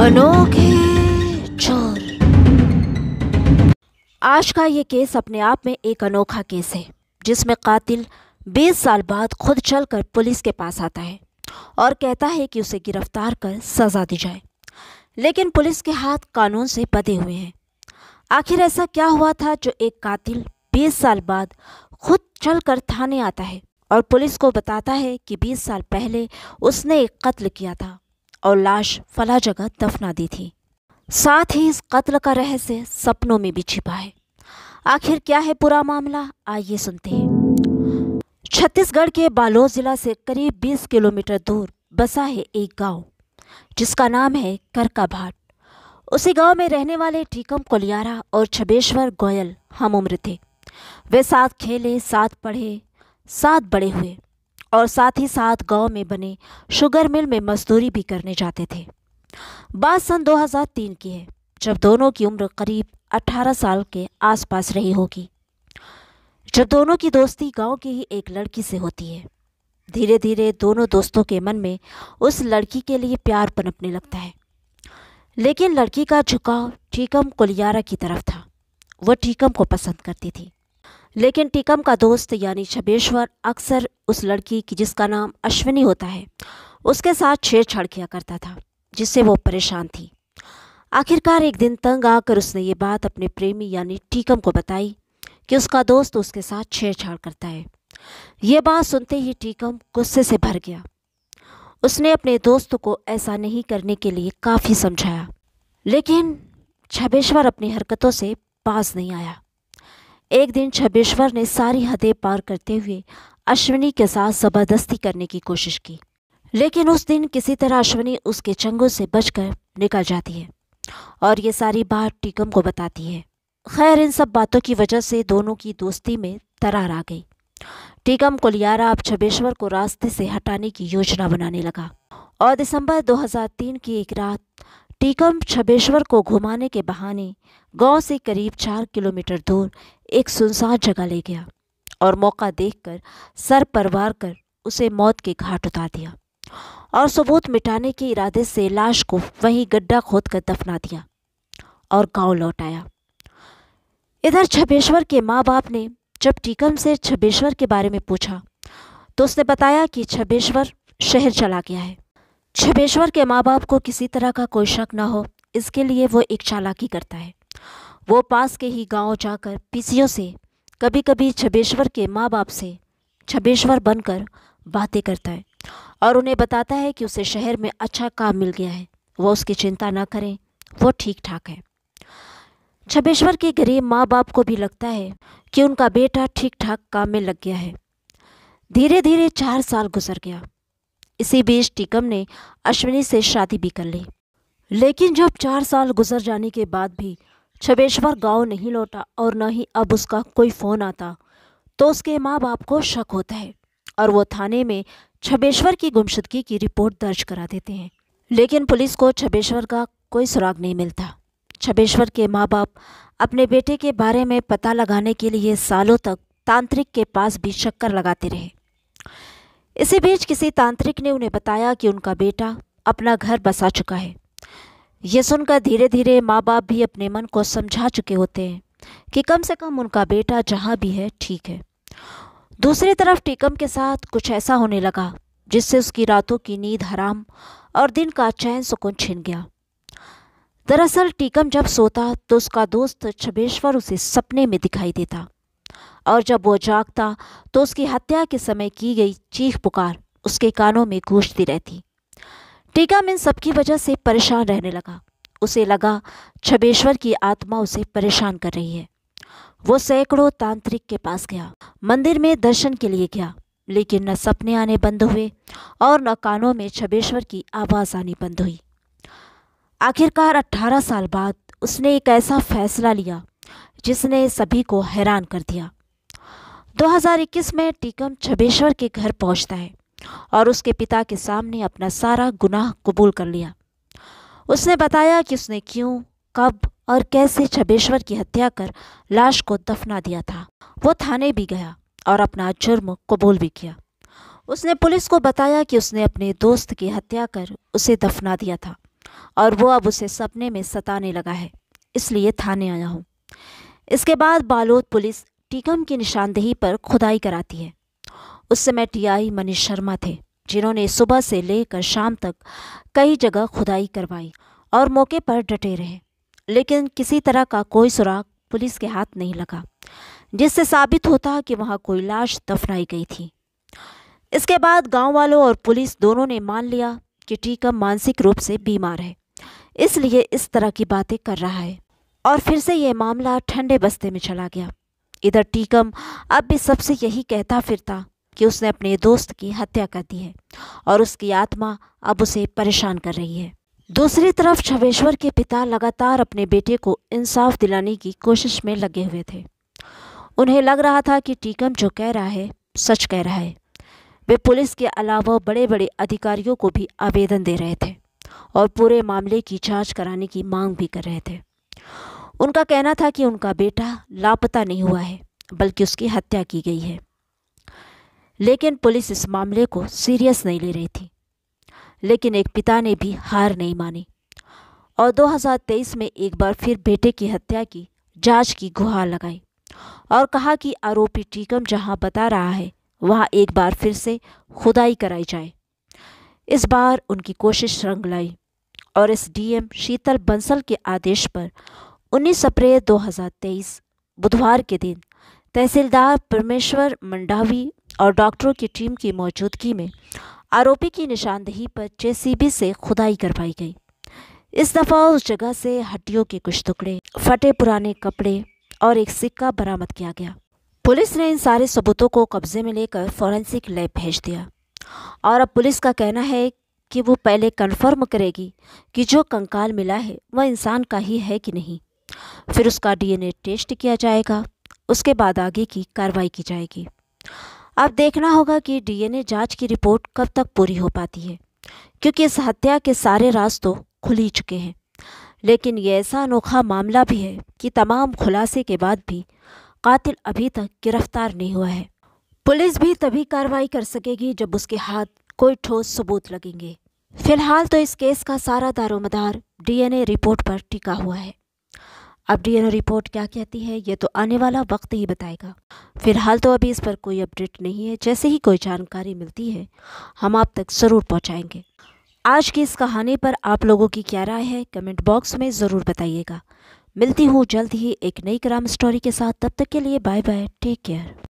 अनोखे चोर आज का ये केस अपने आप में एक अनोखा केस है जिसमें कातिल 20 साल बाद खुद चलकर पुलिस के पास आता है और कहता है कि उसे गिरफ्तार कर सज़ा दी जाए लेकिन पुलिस के हाथ कानून से बधे हुए हैं आखिर ऐसा क्या हुआ था जो एक कातिल 20 साल बाद खुद चलकर थाने आता है और पुलिस को बताता है कि 20 साल पहले उसने एक कत्ल किया था और लाश फला जगह दफना दी थी साथ ही इस कत्ल का रहस्य सपनों में भी छिपा है आखिर क्या है पूरा मामला आइए सुनते हैं छत्तीसगढ़ के बालोद जिला से करीब 20 किलोमीटर दूर बसा है एक गांव जिसका नाम है करका भाट उसी गांव में रहने वाले ठीकम कोलियारा और छबेश्वर गोयल हम उम्र थे वे साथ खेले साथ पढ़े साथ बड़े हुए और साथ ही साथ गांव में बने शुगर मिल में मजदूरी भी करने जाते थे बात सन 2003 की है जब दोनों की उम्र करीब 18 साल के आसपास रही होगी जब दोनों की दोस्ती गांव की ही एक लड़की से होती है धीरे धीरे दोनों दोस्तों के मन में उस लड़की के लिए प्यार पनपने लगता है लेकिन लड़की का झुकाव टीकम कोलियारा की तरफ था वह टीकम को पसंद करती थी लेकिन टीकम का दोस्त यानी छबेश्वर अक्सर उस लड़की की जिसका नाम अश्विनी होता है उसके साथ छेड़छाड़ किया करता था जिससे वो परेशान थी आखिरकार एक दिन तंग आकर उसने ये बात अपने प्रेमी यानी टीकम को बताई कि उसका दोस्त उसके साथ छेड़छाड़ करता है ये बात सुनते ही टीकम गुस्से से भर गया उसने अपने दोस्त को ऐसा नहीं करने के लिए काफ़ी समझाया लेकिन छबेश्वर अपनी हरकतों से पास नहीं आया एक दिन छबेश्वर ने सारी हदें पार करते हुए अश्विनी के साथ ज़बरदस्ती करने की कोशिश की लेकिन उस दिन किसी तरह अश्विनी उसके चंगों से बचकर निकल जाती है और ये सारी बात टीकम को बताती है खैर इन सब बातों की वजह से दोनों की दोस्ती में तरार आ गई टीकम लियारा अब छबेश्वर को रास्ते से हटाने की योजना बनाने लगा और दिसंबर 2003 की एक रात टीकम छबेश्वर को घुमाने के बहाने गांव से करीब चार किलोमीटर दूर एक सुनसान जगह ले गया और मौका देखकर सर परवार कर उसे मौत के घाट उतार दिया और सबूत मिटाने के इरादे से लाश को वहीं गड्ढा खोद कर दफना दिया और गांव लौट आया इधर छबेश्वर के माँ बाप ने जब टीकम से छबेश्वर के बारे में पूछा तो उसने बताया कि छबेश्वर शहर चला गया है छबेश्वर के माँ बाप को किसी तरह का कोई शक ना हो इसके लिए वो एक चालाकी करता है वो पास के ही गांव जाकर पीसीओ से कभी कभी छबेश्वर के माँ बाप से छबेश्वर बनकर बातें करता है और उन्हें बताता है कि उसे शहर में अच्छा काम मिल गया है वो उसकी चिंता ना करें वो ठीक ठाक है छबेश्वर के गरीब माँ बाप को भी लगता है कि उनका बेटा ठीक ठाक काम में लग गया है धीरे धीरे चार साल गुजर गया इसी बीच टीकम ने अश्विनी से शादी भी कर ली लेकिन जब चार साल गुजर जाने के बाद भी छबेश्वर गांव नहीं लौटा और न ही अब उसका कोई फ़ोन आता तो उसके माँ बाप को शक होता है और वो थाने में छबेश्वर की गुमशुदगी की रिपोर्ट दर्ज करा देते हैं लेकिन पुलिस को छबेश्वर का कोई सुराग नहीं मिलता छबेश्वर के माँ बाप अपने बेटे के बारे में पता लगाने के लिए सालों तक तांत्रिक के पास भी चक्कर लगाते रहे इसी बीच किसी तांत्रिक ने उन्हें बताया कि उनका बेटा अपना घर बसा चुका है यह सुनकर धीरे धीरे माँ बाप भी अपने मन को समझा चुके होते हैं कि कम से कम उनका बेटा जहाँ भी है ठीक है दूसरी तरफ टीकम के साथ कुछ ऐसा होने लगा जिससे उसकी रातों की नींद हराम और दिन का चैन सुकून छिन गया दरअसल टीकम जब सोता तो उसका दोस्त छबेश्वर उसे सपने में दिखाई देता और जब वो जागता तो उसकी हत्या के समय की गई चीख पुकार उसके कानों में गूंजती रहती टीका मिन सबकी वजह से परेशान रहने लगा उसे लगा छबेश्वर की आत्मा उसे परेशान कर रही है वो सैकड़ों तांत्रिक के पास गया मंदिर में दर्शन के लिए गया लेकिन न सपने आने बंद हुए और न कानों में छबेश्वर की आवाज़ आनी बंद हुई आखिरकार 18 साल बाद उसने एक ऐसा फैसला लिया जिसने सभी को हैरान कर दिया 2021 में टीकम छबेश्वर के घर पहुंचता है और उसके पिता के सामने अपना सारा गुनाह कबूल कर लिया उसने बताया कि उसने क्यों कब और कैसे छबेश्वर की हत्या कर लाश को दफना दिया था वो थाने भी गया और अपना जुर्म कबूल भी किया उसने पुलिस को बताया कि उसने अपने दोस्त की हत्या कर उसे दफना दिया था और वो अब उसे सपने में सताने लगा है इसलिए थाने आया हूँ इसके बाद बालोद पुलिस टीकम की निशानदेही पर खुदाई कराती है उस समय टीआई मनीष शर्मा थे जिन्होंने सुबह से लेकर शाम तक कई जगह खुदाई करवाई और मौके पर डटे रहे लेकिन किसी तरह का कोई सुराग पुलिस के हाथ नहीं लगा जिससे साबित होता कि वहाँ कोई लाश दफनाई गई थी इसके बाद गांव वालों और पुलिस दोनों ने मान लिया कि टीकम मानसिक रूप से बीमार है इसलिए इस तरह की बातें कर रहा है और फिर से यह मामला ठंडे बस्ते में चला गया इधर टीकम अब भी सबसे यही कहता फिरता कि उसने अपने दोस्त की हत्या कर दी है और उसकी आत्मा अब उसे परेशान कर रही है दूसरी तरफ छवेश्वर के पिता लगातार अपने बेटे को इंसाफ दिलाने की कोशिश में लगे हुए थे उन्हें लग रहा था कि टीकम जो कह रहा है सच कह रहा है वे पुलिस के अलावा बड़े बड़े अधिकारियों को भी आवेदन दे रहे थे और पूरे मामले की जांच कराने की मांग भी कर रहे थे उनका कहना था कि उनका बेटा लापता नहीं हुआ है बल्कि उसकी हत्या की गई है लेकिन पुलिस इस मामले को सीरियस नहीं ले रही थी लेकिन एक पिता ने भी हार नहीं मानी और 2023 में एक बार फिर बेटे की हत्या की जांच की गुहार लगाई और कहा कि आरोपी टीकम जहां बता रहा है वहां एक बार फिर से खुदाई कराई जाए इस बार उनकी कोशिश रंग लाई और S D M Sheetal Bansal के आदेश पर 19 अप्रैल 2023 बुधवार के दिन तहसीलदार परमेश्वर मंडावी और डॉक्टरों की टीम की मौजूदगी में आरोपी की निशानदेही पर जेसीबी से खुदाई करवाई गई इस दफ़ा उस जगह से हड्डियों के कुछ टुकड़े फटे पुराने कपड़े और एक सिक्का बरामद किया गया पुलिस ने इन सारे सबूतों को कब्जे में लेकर फॉरेंसिक लैब भेज दिया और अब पुलिस का कहना है कि वो पहले कंफर्म करेगी कि जो कंकाल मिला है वह इंसान का ही है कि नहीं फिर उसका डीएनए टेस्ट किया जाएगा उसके बाद आगे की कार्रवाई की जाएगी अब देखना होगा कि डीएनए जांच की रिपोर्ट कब तक पूरी हो पाती है क्योंकि इस हत्या के सारे राज तो खुल ही चुके हैं लेकिन ये ऐसा अनोखा मामला भी है कि तमाम खुलासे के बाद भी कातिल अभी तक गिरफ्तार नहीं हुआ है पुलिस भी तभी कार्रवाई कर सकेगी जब उसके हाथ कोई ठोस सबूत लगेंगे फिलहाल तो इस केस का सारा दारोमदार डीएनए रिपोर्ट पर टिका हुआ है अब डीएनए रिपोर्ट क्या कहती है ये तो आने वाला वक्त ही बताएगा फिलहाल तो अभी इस पर कोई अपडेट नहीं है जैसे ही कोई जानकारी मिलती है हम आप तक ज़रूर पहुँचाएँगे आज की इस कहानी पर आप लोगों की क्या राय है कमेंट बॉक्स में ज़रूर बताइएगा मिलती हूँ जल्द ही एक नई क्राइम स्टोरी के साथ तब तक के लिए बाय बाय टेक केयर